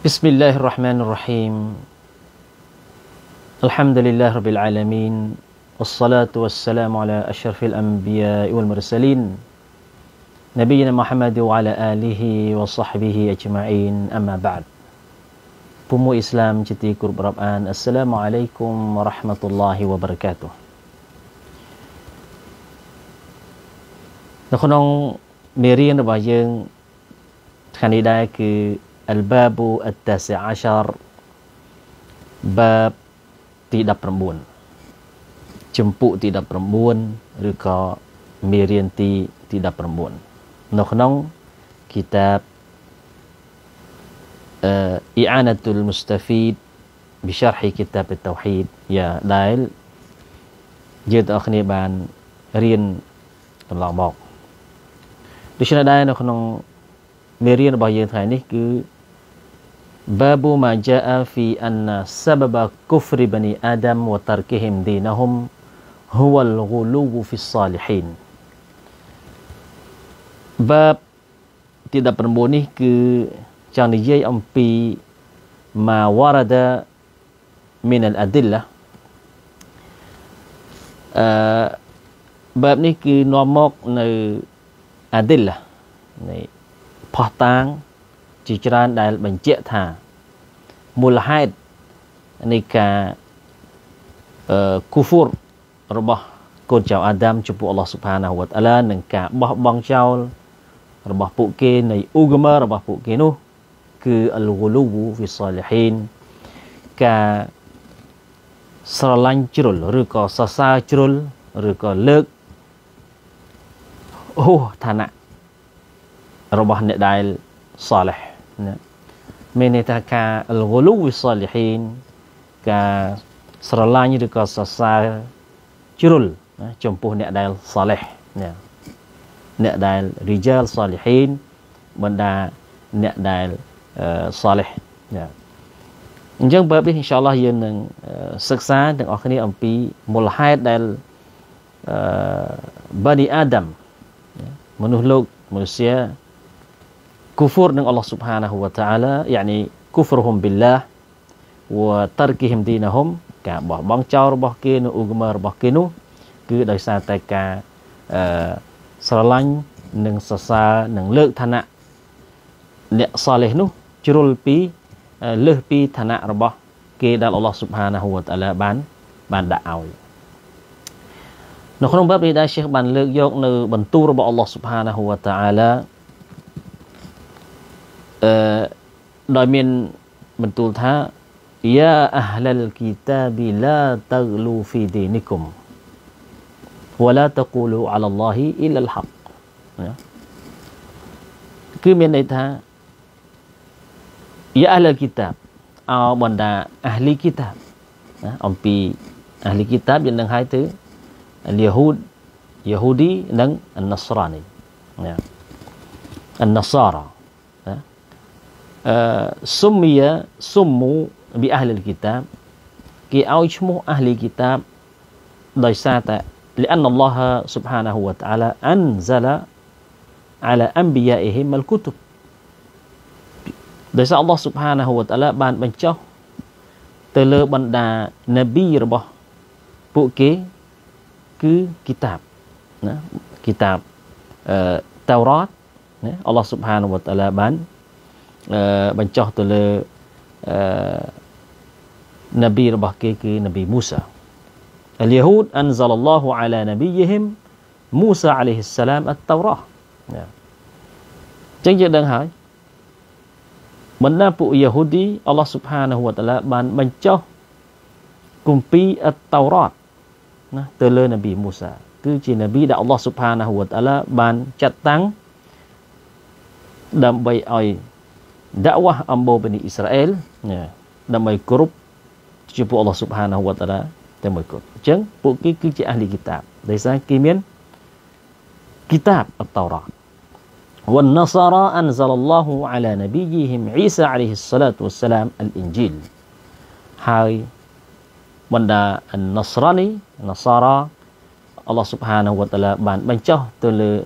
بسم الله الرحمن الرحيم الحمد لله رب العالمين والصلاة والسلام على أشرف الأنبياء والمرسلين نبينا محمد وعلى آله وصحبه أجمعين أما بعد بمو Pumu Islam Citi Kurbrab'an Assalamualaikum warahmatullahi wabarakatuh នៅក្នុងមេរៀនរបស់យើងថ្ងៃនេះដែរគឺ Al-Bab Al-Tasi'ashar Bab Tidak Perembun Jemput Tidak Perembun Ruka Merianti Tidak Perembun nuk Kitab uh, I'anatul Mustafid Bisharhi Kitab Al-Tawheed Ya Dail Jid Akhni Ban rin Tumlaq Bok Di sini ada Nuk-nung Bahaya Tengah Ini Kuh Babu ma ja'a fi anna sababa kufri bani Adam wa tarkihim dinahum huwa al-ghuluwu fi salihin. Bab 19នេះគឺចង់និយាយអំពី ما ورد من الأدلة អឺបែបនេះគឺនាំមកនៅ أدلة នៃផោះតាងជាច្រើនដែលបញ្ជាក់ថាមូលហេតុនៃការអឺគូហ្វូររបស់កូនចៅអាដាមចំពោះអល់ឡោះស៊ុបហានាហ៊ូវតាឡានឹងការបោះបង់ចោលរបស់ពួកគេនៃអ៊ូហ្គមារបស់ពួកគេនោះគឺអលហ្គូលូវហ្វីសាលីហ៊ីនការស្រឡាញ់ជ្រុលឬក៏សរសើរជ្រុលឬក៏លើកអូឋានៈរបស់អ្នកដែលសាលះណាមានន័យថាការលវលូវិសលហ៊ីនការស្រឡាញ់ឬក៏សរសើរជ្រុលណាចំពោះអ្នកដែលសលេះណាអ្នកដែលរីជាលសលហ៊ីនបណ្ដាអ្នកដែលសលេះណាអញ្ចឹងបើនេះអ៊ីនសាអល់ឡោះយើងនឹងសិក្សាទាំងអស់គ្នាអំពីមូលហេតុដែលអឺបានីអាដាមមនុស្សលោកមនុស្ស kufur នឹង Allah Subhanahu wa Ta'ala យ៉ានី kufruhum billah wa tarkihim dinahum ការបោះបង់ចោលរបស់គេនៅឧបមារបស់គេនោះគឺដោយសារតែការអឺស្រឡាញ់និងសរសើរនិងលើកឋានៈអ្នកសាលេះនោះជ្រុលពីលើសពីឋានៈរបស់គេដែល Allah Subhanahu wa Ta'ala បានបានដាក់ឲ្យនៅក្នុងបបនេះដែរ Sheikh បានលើកយកនៅបន្ទូលរបស់ Allah Subhanahu wa Ta'ala ដោយមានបន្ទូលថាយ៉ាអាហ្លលគីតាប៊ីឡាតហ្លូហ្វីឌីនីគុម ولا تقولوا على الله الا الحق គឺមានន័យថាយ៉ាអាហ្លលគីតាបអោបណ្ដាអាហ្លីគីតាបណាអំពីអាហ្លីគីតាបយើងនឹងហៅទៅយេហូដយេហូឌីនិងអានណសរ៉ានីណាអានណសារ៉ា Eh, summiya summu bi ahli kitab ki au chmu ahli kitab laisata li anna Allah subhanahu wa ta'ala anzala ala anbiya'ihim al kutub Dari Allah subhanahu wa ta'ala ban bancah tele benda nabi rebah puk ke ke kitab nah, kitab eh, Taurat Allah subhanahu wa ta'ala ban បញ្ចុះទៅលើអឺនប៊ីរបស់គេគឺនប៊ីមូសា اليهود أنزل الله على نبيهم موسى عليه السلام التوراة ចឹងយើងដឹងហើយបណ្ដាពួកយេហូឌីអល់ឡោះស៊ុបហានហ៊ូវតាឡាបានបញ្ចុះគម្ពីរអតោរ៉ាតណាទៅលើនប៊ីមូសាគឺជានប៊ីដែលអល់ឡោះស៊ុបហានហ៊ូវតាឡាបានចាត់តាំងដើម្បីឲ្យ dakwah ambo bani Israel ya dan mai korup cipu Allah Subhanahu wa taala dan mai korup jeng puki ki ci ahli kitab dai sa kimian kitab at-taurat wan nasara anzalallahu ala nabiyihim Isa alaihi salatu wassalam al-injil hai benda an-nasrani nasara Allah Subhanahu wa taala ban bancah tu le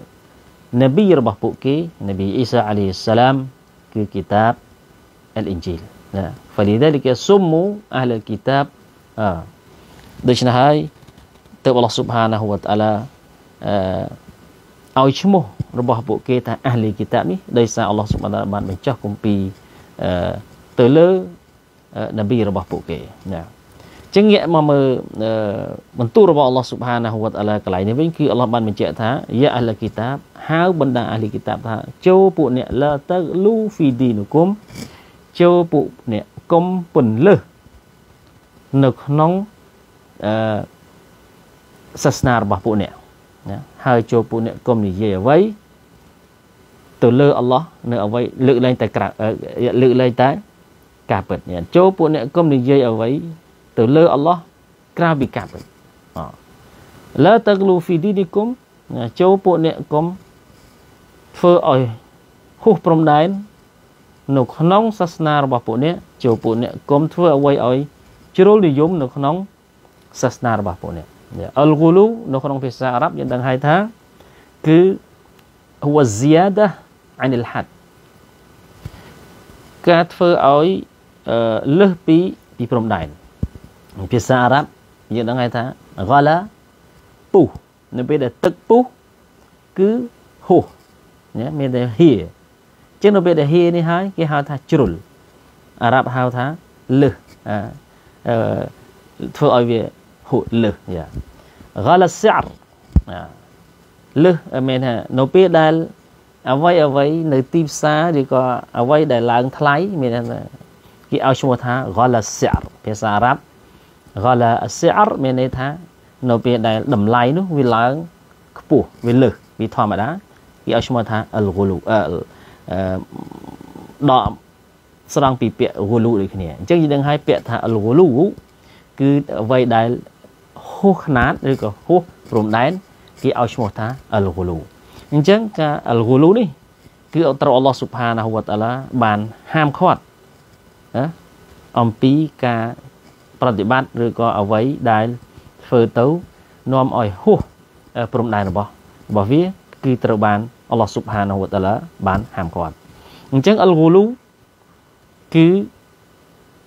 nabi rebah puki nabi Isa alaihi salam ke kitab al-Injil ណាហ្វាលីដាលីកាសុមូអាហ្លលគីតាបអឺដូច្នេះហើយទើបអល់ឡោះស៊ុបហានាហ៊ូវតាអាឡាអឺឲ្យឈ្មោះរបស់ពួកគេថាអាហ្លីគីតាបនេះដោយសារអល់ឡោះស៊ុបហានាបានបញ្ចុះគម្ពីរអឺទៅលើនប៊ីរបស់ពួកគេណាចឹងងាកមកមើលបន្ទូលរបស់អល់ឡោះស៊ុបហានាហ៊ូវតាឡាកន្លែងនេះវិញគឺអល់ឡោះបានបញ្ជាក់ថាយ៉ាអាលគីតាបហៅបណ្ដាអាលីគីតាបថាចូលពួកអ្នកលើទៅលូហ្វីឌីនុគុំចូលពួកអ្នកគុំពន្លឹះនៅក្នុងអឺសាសនារបស់ពួកអ្នកណាហើយចូលពួកអ្នកគុំនិយាយអ្វីទៅលើអល់ឡោះនៅអ្វីលើកឡើងតែក្រៅលើកឡើងតែការពិតចូលពួកអ្នកគុំនិយាយអ្វីទៅលើអល់ឡោះក្រៅពីកាប់វិញឡាតក្លូហ្វីឌីនីគុំចូលពួកអ្នកគុំធ្វើឲ្យហ៊ូសព្រំដែននៅក្នុងសាសនារបស់ពួកអ្នកចូលពួកអ្នកគុំធ្វើអ្វីឲ្យជ្រុលនិយមនៅក្នុងសាសនារបស់ពួកអ្នកអលហ្គូលូនៅក្នុងភាសាអារ៉ាប់យើងដឹងហើយថាគឺ هو زيادة عن الحد ការធ្វើឲ្យលើសពីពីព្រំដែនភាសាអារ៉ាប់យើងដឹងថាហ្គាឡាពុះនៅពេលដែលទឹកពុះគឺហុះណាមានតែហៀចឹងនៅពេលដែលហៀនេះហើយគេហៅថាជ្រុលអារ៉ាប់ហៅថាលឹះអឺធ្វើឲ្យវាហុះលឹះយ៉ាហ្គាឡាសារលឹះមានថានៅពេលដែលអ្វីអ្វីនៅទីផ្សារឬក៏អ្វីដែលឡើងថ្លៃមានថាគេឲ្យឈ្មោះថាហ្គាឡាសារភាសាអារ៉ាប់កលអសិអរមានន័យថា នៅពេលដែលតម្លៃនោះវាឡើងខ្ពស់វាលើសវាធម្មតាគេឲ្យឈ្មោះថាអលហ្គូលូអឺដកស្រង់ពីពាក្យហ្គូលូដូចគ្នាអញ្ចឹងយើងនឹងឲ្យពាក្យថាអលហ្គូលូគឺអ្វីដែលហួសຂະຫນាតឬក៏ហួសព្រំដែនគេឲ្យឈ្មោះថាអលហ្គូលូអញ្ចឹងការអលហ្គូលូនេះ គឺត្រូវអល់ឡោះស៊ុបហានាហ៊ូវតាឡាបានហាមឃាត់អំពីការប្រតិបត្តិឬក៏អ្វីដែលធ្វើទៅនាំឲ្យហួសព្រំដែនរបស់របស់វាគឺត្រូវបានអល់ឡោះស៊ុបហានវតាឡាបាន ហាមឃាត់អញ្ចឹងអល់ហ្គូលូគឺ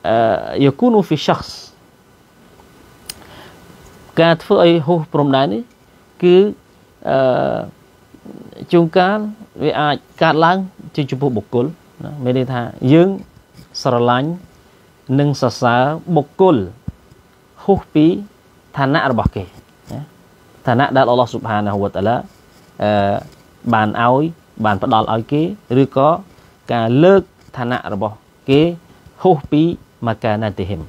អឺ يكون في شخص ការធ្វើឲ្យហួសព្រំដែននេះគឺអឺជួនកាលវាអាចកើតឡើងជាចំពោះបុគ្គលណាមានន័យថាយើងស្រឡាញ់និងសរសើរបុគ្គលហុសពីឋានៈរបស់គេឋានៈដែលអល់ឡោះស៊ុបហានាហ៊ូវតាឡាអឺបានឲ្យបានផ្ដល់ឲ្យគេឬក៏ការលើកឋានៈរបស់គេហុសពីមកកាណាតិហឹម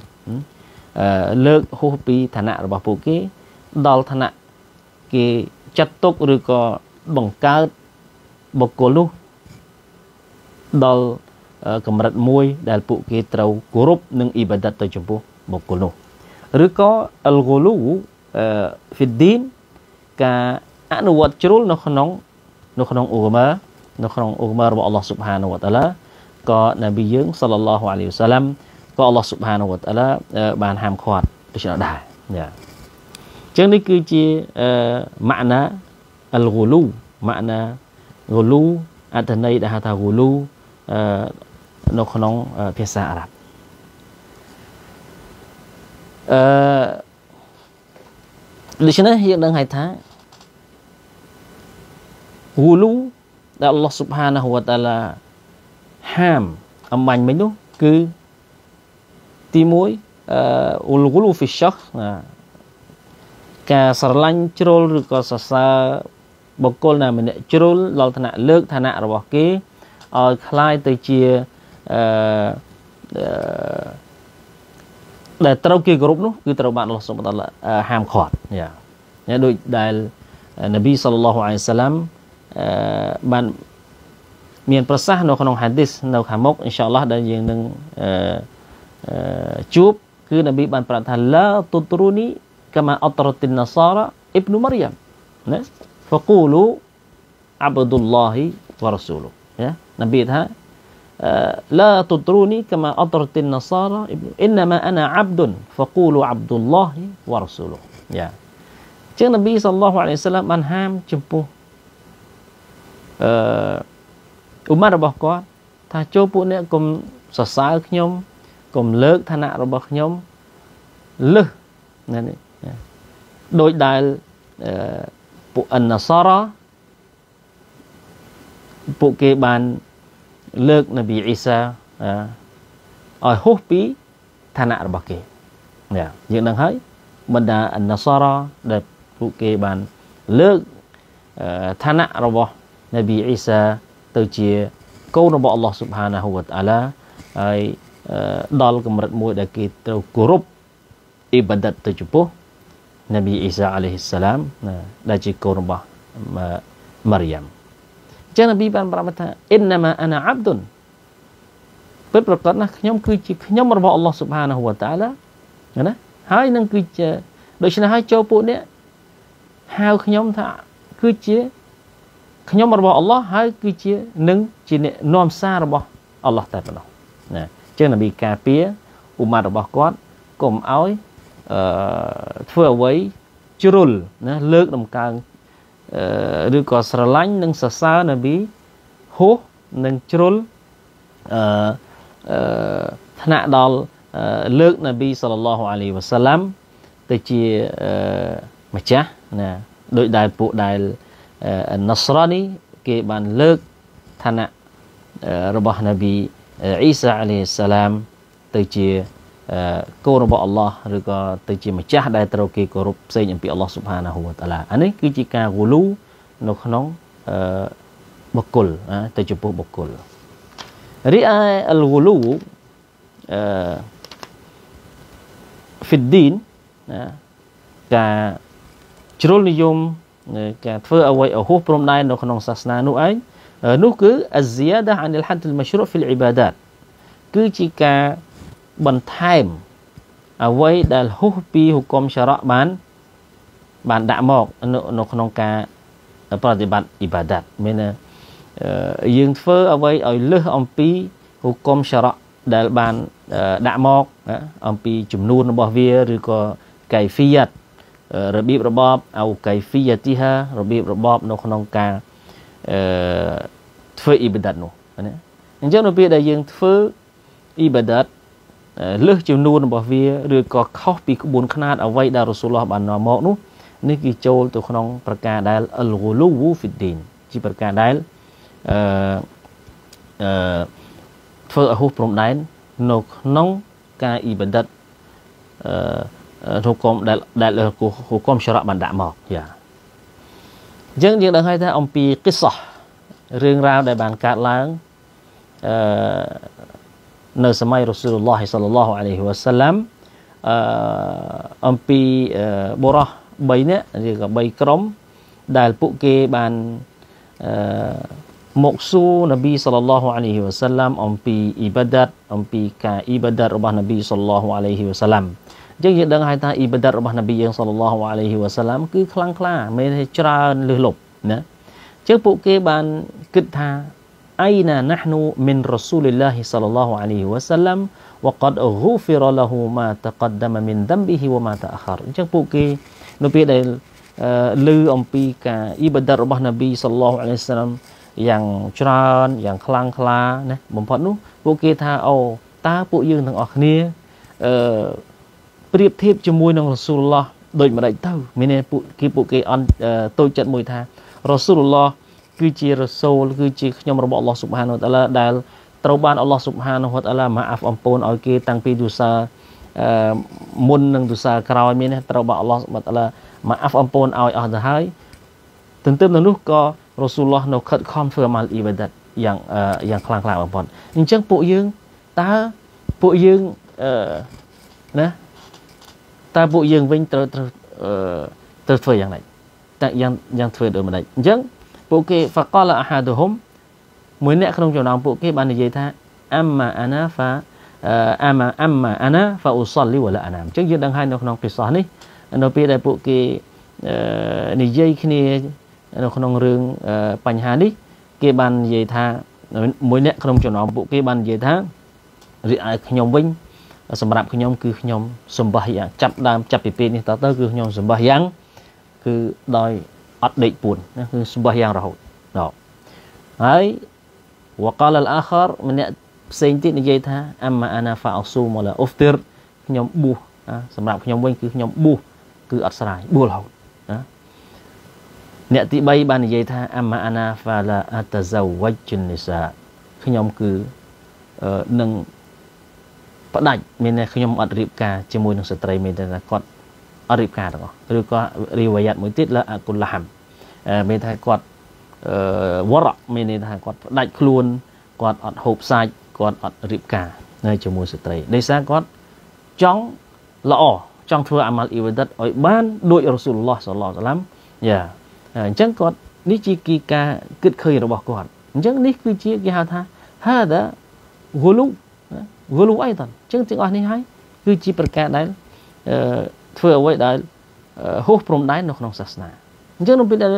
អឺលើកហុសពីឋានៈរបស់ពួកគេដល់ឋានៈគេចាត់ទុកឬក៏បង្កើតបុគ្គលនោះដល់កម្រិតមួយដែលពួកគេត្រូវគោរពនិងអ៊ីបាដិតទៅចំពោះបុគ្គលនោះឬក៏អលហ្គូលូហ្វីឌីនការអនុវត្តជ្រុលនៅក្នុងនៅក្នុងអ៊ូម៉ានៅក្នុងអ៊ូម៉ារបស់អល់ឡោះស៊ុបហានវតាឡាក៏នប៊ីយើងសល្លឡោះអាលីវសាឡាំក៏អល់ឡោះស៊ុបហានវតាឡាបានហាមឃាត់ដូច្នោះដែរយ៉ាចឹងនេះគឺជាម៉ាណាអលហ្គូលូម៉ាណាហ្គូលូអត្ថន័យដែលហៅថាហ្គូលូនៅក្នុង ភាសាអារ៉ាប់អឺដូច្នេះយើងដឹងហើយថាវូលូដែលអល់ឡោះស៊ុបហានាហ៊ូវតាឡាហាមអំបញ្ញមិញនោះ គឺទី1អឺអ៊ុលគូលូហ្វីសះការស្រឡាញ់ជ្រុលឬក៏សរសើរបុគ្គលណាម្នាក់ជ្រុលដល់ឋានៈលើកឋានៈរបស់គេឲ្យคล้ายទៅជាអឺដែលត្រូវគេគោរពនោះគឺត្រូវបានអល់ឡោះសុបតាឡាហាមឃាត់យ៉ាដូចដែលនប៊ីសល្លឡោះអាឡៃសាឡាំបានមាន ប្រសាសន៍នៅក្នុងហាឌីសនៅខាងមុខអ៊ីនសាអល់ឡោះដែលយើងនឹងជួបគឺនប៊ីបានប្រាប់ថាឡាតុទ្រូនីកាម៉ាអត្រតិនណាសារ៉ាអ៊ីប្នូម៉ារីយ៉ាំណាហ្វកូលូអាប់ឌុលឡោះវ៉ារ៉ាស៊ូលូណានប៊ីថា لا تطروني كما أطرت النصارى إنما أنا عبد فقولوا عبد الله ورسوله يا ជាងនប៊ីសល្លោះអាឡៃសាឡាមបានហាមចំពោះអឺអ៊ុម៉ាត់របស់គាត់ថាចូលពួកអ្នកកុំសរសើរខ្ញុំកុំលើកឋានៈរបស់ខ្ញុំលឹះណានេះដោយដែលពួកអិនណាសារ៉ាពួកគេបានលើកនប៊ីអ៊ីសាឲ្យហុសពីឋានៈរបស់គេយើងនឹងហើយបណ្ដាអណសារ៉ាដែលពួកគេបានលើកឋានៈរបស់នប៊ីអ៊ីសាទៅជាកូនរបស់អល់ឡោះស៊ុបហានាហ៊ូវតាឡាហើយដល់កម្រិតមួយដែលគេត្រូវគោរពអ៊ីបាដិតទៅចំពោះនប៊ីអ៊ីសាអាឡៃហ៊ីសសាឡាមដែលជាកូនរបស់ម៉ារីយ៉ាំអញ្ចឹងនប៊ីបានប្រាប់ថាអ៊ីនណាម៉ាអាណាអាប់ឌុនពិតប្រកបណាខ្ញុំគឺជាខ្ញុំរបស់អល់ឡោះស៊ុបហានហូវតាឡាណាហើយនឹងគឺជាដូច្នេះហើយចូលពួកនេះហៅខ្ញុំថាគឺជាខ្ញុំរបស់អល់ឡោះហើយគឺជានឹងជាអ្នកនាំសាររបស់អល់ឡោះតែប៉ុណ្ណោះណាជានប៊ីការពារអ៊ុម៉ាត់របស់គាត់កុំឲ្យអឺធ្វើអ្វីជ្រុលណាលើកដំកើងឬក៏ស្រឡាញ់និងសរសើរនប៊ីហោះនិងជ្រុលអឺថ្នាក់ដល់លើកនប៊ីសល្លឡោះអាឡៃវ៉ាសាឡាំទៅជាម្ចាស់ណាដោយដែលពួកដែលណាស្រានី គេបានលើកឋានៈរបស់នប៊ីអ៊ីសាអាឡៃសាឡាំទៅជាគោរបស់អល់ឡោះឬក៏ទៅជាម្ចាស់ដែលត្រូវគេគោរពផ្សេងអំពីអល់ឡោះស៊ុបហានាហ៊ូវតាឡាអានេះគឺជាការគូលូនៅក្នុងបុគ្គលទៅចំពោះបុគ្គលរីឯអលគូលូអឺហ្វីឌីនណាការជ្រុលនិយមការធ្វើអ្វីឲ្យហួសព្រំដែននៅក្នុងសាសនានោះឯងនោះគឺអាសៀដាអានិលហាត់លមជ្រុហ្វីលអ៊ីបាដាត គឺជាការបន្ថែមអ្វីដែលហ៊ុសពីហុគមឆ្រៈបានបានដាក់មកនៅក្នុងការប្រតិបត្តិអ៊ីបាដាតមានណាយើងធ្វើអ្វីឲ្យលើសអំពីហុគមឆ្រៈដែលបានដាក់មកអំពីចំនួនរបស់វាឬក៏កៃហ្វីយ៉ាត់របៀបរបបអូកៃហ្វីយ៉ាទីហារបៀបរបបនៅក្នុងការអឺធ្វើអ៊ីបាដាតនោះណាអញ្ចឹងនៅពេលដែលយើងធ្វើអ៊ីបាដាតលើសចំនួនរបស់វាឬក៏ខុសពីក្បួន ខ្នាតអ្វីដែលរ៉ូសូលឡោះបាននាំមក នោះនេះគឺចូលទៅក្នុងប្រការដែលអលហ្គូលូវូហ្វីឌីនជាប្រការដែលអឺអឺធ្វើឲ្យហួសព្រំដែននៅក្នុងការអ៊ីបាដិតអឺហុកុំដែលដែលហុកុំឆ្រក់បានដាក់មកយ៉ាអញ្ចឹងយើងដឹងហើយថាអំពីកិសោះរឿងរ៉ាវដែលបានកើតឡើងអឺនៅសម័យរ៉ាស៊ូលឡោះសាឡឡោះអាឡៃហ៊ីវ៉ាសាឡាំអឺអំពីបុរោះ3នាក់ឬក៏3ក្រុមដែលពួកគេបានអឺមកសួរនប៊ីសាឡឡោះអាឡៃហ៊ីវ៉ាសាឡាំអំពីអ៊ីបាដាតអំពីការអ៊ីបាដាតរបស់នប៊ីសាឡឡោះអាឡៃហ៊ីវ៉ាសាឡាំអញ្ចឹងយើងដឹងហើយថាអ៊ីបាដាតរបស់នប៊ីយើងសាឡឡោះអាឡៃហ៊ីវ៉ាសាឡាំគឺខ្លាំងក្លាមានច្រើនលឹះលប់ណាអញ្ចឹងពួកគេបានគិតថា أين نحن من رسول الله صلى الله عليه وسلم وقد غفر له ما تقدم من ذنبه وما تأخر អញ្ចឹងពួកគេនៅពេលដែលឮអំពីការអ៊ីបាដិតរបស់នប៊ីសល្លោះអាឡៃសាឡាមយ៉ាងច្រើនយ៉ាងខ្លាំងក្លាណាបំផុតនោះពួកគេថាអូតើពួកយើងទាំងអស់គ្នាអឺប្រៀបធៀបជាមួយនឹងរស៊ូលឡោះដូចម្ដេចទៅមានពួកគេពួកគេអន់តូចចិត្តមួយថារស៊ូលឡោះគឺជារសូលគឺជាខ្ញុំរបស់អល់ឡោះស៊ុបហានូតាឡាដែលត្រូវបានអល់ឡោះស៊ុបហានូតាឡាម៉ាអាហ្វអំពូនឲ្យគេតាំងពីទូសាអឺមុននឹងទូសាក្រោយមានត្រូវបានអល់ឡោះស៊ុបហានូតាឡាម៉ាអាហ្វអំពូនឲ្យអស់ទៅហើយទន្ទឹមនឹងនោះក៏រសូលឡោះនៅខិតខំធ្វើម៉ាល់អ៊ីបាដាតយ៉ាងយ៉ាងខ្លាំងខ្លាបំផុតអញ្ចឹងពួកយើងតើពួកយើងអឺណាតើពួកយើងវិញត្រូវត្រូវធ្វើយ៉ាងម៉េចតើយ៉ាងយ៉ាងធ្វើដូចម្ដេចអញ្ចឹងពួកគេ فقال احدهم មួយអ្នកក្នុងចំណោមពួកគេបាននិយាយថា amma ana fa amma amma ana fa usalli wala anam អញ្ចឹងយើងដឹងហើយនៅក្នុង ពិសោះនេះនៅពេលដែលពួកគេនិយាយគ្នា នៅក្នុងរឿងបញ្ហានេះគេបាននិយាយថាមួយអ្នកក្នុងចំណោមពួកគេបាននិយាយថារីឯខ្ញុំវិញសម្រាប់ខ្ញុំគឺខ្ញុំសម្បោះយ៉ាងចាប់ដើមចាប់ពីពេលនេះតទៅគឺខ្ញុំសម្បោះយ៉ាងគឺដោយអត់ដេកពួនគឺស្បោះយ៉ាងរហូតដល់ហើយ وقال الاخر ម្នាក់ផ្សេងទៀតនិយាយថា amma ana fa asum wala uftir ខ្ញុំបួសសម្រាប់ខ្ញុំវិញគឺខ្ញុំបួសគឺអត់ស្រាយបួសរហូតណាអ្នកទី3បាននិយាយថា amma ana fa la atazawwaj nisa ខ្ញុំគឺនឹងផ្ដាច់មានតែខ្ញុំអត់រៀបការជាមួយនឹងស្ត្រីមេតតែគាត់អត់រៀបការទាំងអស់ឬក៏រីវយ៉ាត់មួយទៀតលអគុលហាំមានថាគាត់វរៈមានន័យថាគាត់ផ្ដាច់ខ្លួនគាត់អត់ហូបសាច់គាត់អត់រៀបការនៅជាមួយស្ត្រីដោយសារគាត់ចង់ល្អចង់ធ្វើអាម៉ាល់អ៊ីវដិតឲ្យបានដូចរ៉ាស៊ូលឡោះសល្លោះសាឡាំយ៉ាអញ្ចឹងគាត់នេះជាគីការគិតឃើញរបស់គាត់អញ្ចឹង នេះគឺជាគេហៅថាហាដាហ្គូលូហ្គូលូអីតអញ្ចឹងទាំងអស់នេះហើយគឺជាប្រការដែលធ្វើអ្វីដែលហួសព្រំដែននៅក្នុងសាសនាអញ្ចឹងនំពីដែល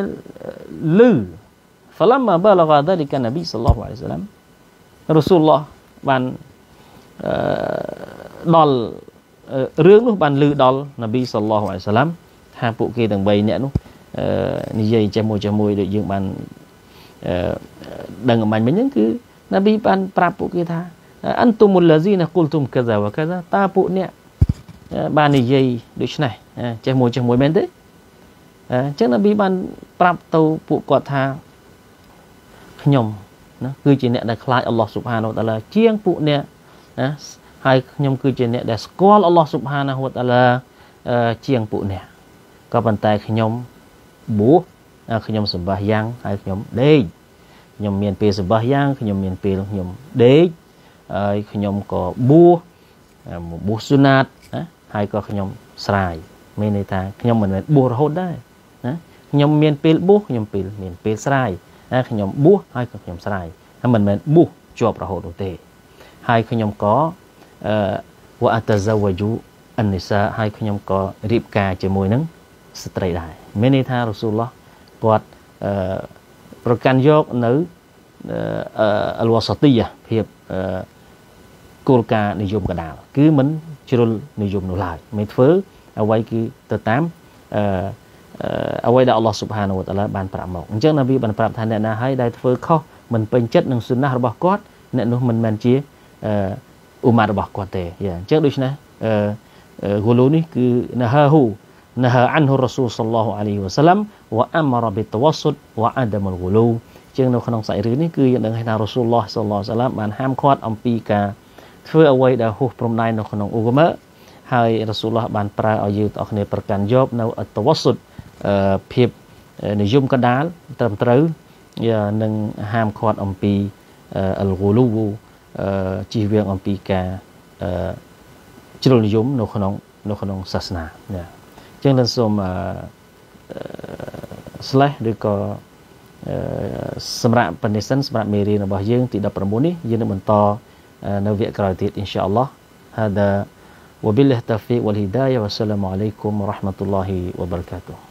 លឺ فلما بلغ ذلك النبي صلى الله عليه وسلم រ៉ូស៊ូលឡោះបានដល់រឿងនោះបានលឺដល់នប៊ីសល្លោះអាឡៃសាឡាំថាពួកគេទាំង3នាក់នោះនិយាយចេះមួយចេះមួយដូចយើងបានដឹងអំបញ្ញមិញហ្នឹងគឺនប៊ីបានប្រាប់ពួកគេថាអន្តុមុលឡាហ្ស៊ីណាគុលទុំកាហ្សាវកាហ្សាតើពួកអ្នកបាននិយាយដូចនេះចេះមួយចេះមួយមែនទេអញ្ចឹងនប៊ីបានប្រាប់ទៅពួកគាត់ថាខ្ញុំណាគឺជាអ្នកដែលខ្លាចអល់ឡោះស៊ុបហានវតាឡាជាងពួកអ្នកណាហើយខ្ញុំគឺជាអ្នកដែលស្គាល់អល់ឡោះស៊ុបហានវតាឡាជាងពួកអ្នកក៏ប៉ុន្តែខ្ញុំបួសខ្ញុំសម្បាសយ៉ាង ហើយខ្ញុំដេកខ្ញុំមានពេលសម្បាសយ៉ាងខ្ញុំមានពេលខ្ញុំដេកហើយខ្ញុំក៏បួសបួសស៊ុណាតណាហើយក៏ខ្ញុំស្រាយមានន័យថាខ្ញុំមិនមែនបួសរហូតដែរណាខ្ញុំមានពេលបួសខ្ញុំពេលមានពេលស្រាយណាខ្ញុំបួសហើយក៏ខ្ញុំស្រាយតែមិនមែនបួសជាប់រហូតនោះទេ ហើយខ្ញុំក៏អឺវអតសាវយុអនិសាហើយខ្ញុំក៏រៀបការជាមួយនឹងស្ត្រីដែរមានន័យថារ៉ូស៊ូលឡោះគាត់អឺប្រកាន់យកនៅអឺអលវសតិយភាពអឺគោលការណ៍និយមកដាលគឺមិនជ្រុលនិយមនោះឡើយមិនធ្វើអ្វីគឺទៅតាមអឺអ្វីដែលអល់ឡោះស៊ុបហានវតាឡាបានប្រាប់មកអញ្ចឹងនប៊ីបានប្រាប់ថាអ្នកណាហើយដែលធ្វើ ខុសមិនពេញចិត្តនឹងសុណាស់របស់គាត់អ្នកនោះមិនមែនជាអឺអ៊ុម៉ារបស់គាត់ទេយ៉ាអញ្ចឹងដូច្នេះអឺហ្គូលូនេះ គឺណាហាហ៊ូណាហាអានហ៊ូរ៉ាស៊ូលសល្លោះអាឡៃហ៊ីវ៉ាសាឡាំវ៉ាអាមរ៉ាប៊ីតវ៉ាសុតវ៉ាអាដាមលហ្គូលូជាងនៅក្នុងសាច់រឿងនេះគឺយើងដឹងថារ៉ាស៊ូលឡោះសល្លោះសាឡាំបានហាមឃាត់អំពីការធ្វើអ្វីដែលហួសព្រំដែននៅក្នុងអ៊ូហ្មើហើយរ៉ាស៊ូលឡោះបានប្រើឲ្យយើងទាំងអស់គ្នាប្រកាន់យកនៅអត្តវសុទ្ធភាពនិយមកដាលត្រឹមត្រូវនឹងហាមឃាត់អំពីអលគូលូជិះវៀងអំពីការជ្រុលនិយមនៅក្នុងនៅក្នុងសាសនាណាអញ្ចឹងនឹងសូម slash ឬក៏សម្រាប់ definition សម្រាប់មេរៀនរបស់យើងទី19នេះយើងនឹងបន្ត آه، إن شاء الله هذا وبالله التوفيق والهداية والسلام عليكم ورحمة الله وبركاته